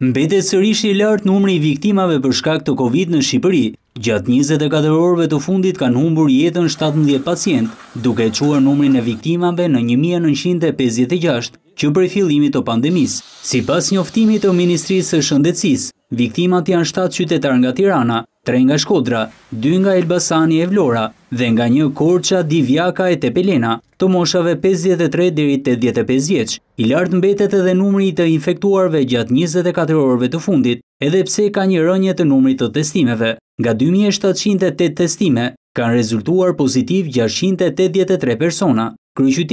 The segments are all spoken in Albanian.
Mbetet sërish i lartë numri i viktimave për shkak të Covid në Shqipëri. Gjatë 24 orëve të fundit kanë humbur jetën 17 pacient, duke e quar numri në viktimave në 1956 që prej fillimit të pandemis. Si pas njoftimit të Ministrisë Shëndecis, viktimat janë 7 qytetar nga Tirana, tre nga Shkodra, dy nga Elbasani e Vlora dhe nga një Korqa, Divjaka e Tepelena, të moshave 53 dheri 85 vjeq, i lartë mbetet edhe numri të infektuarve gjatë 24 orëve të fundit, edhe pse ka një rënjë të numri të testimeve. Nga 2708 testime, kanë rezultuar pozitiv 683 persona.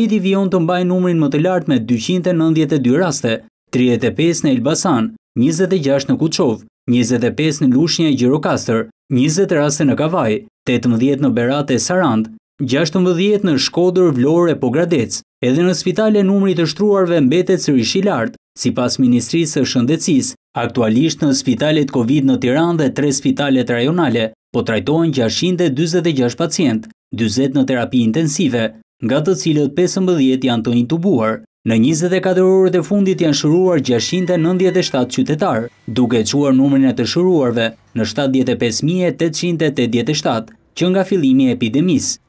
i vion të mbaj numrin më të lartë me 292 raste, 35 në Elbasan, 26 në Kuqovë, 25 në Lushnja e Gjirokastër, 20 raste në Kavaj, 18 në Berat e Sarand, 16 në Shkodër, Vlorë e Pogradec, edhe në spitale numrit të shtruarve mbetet së rishi lartë, si pas Ministrisë të Shëndecis, aktualisht në spitalet Covid në Tiran dhe 3 spitalet rajonale, po trajtojnë 646 pacient, 20 në terapi intensive, nga të cilët 15 janë të intubuar. Në 24 orët e fundit janë shuruar 697 qytetar, duke e quar numërin e të shuruarve në 75.887 që nga filimi epidemisë.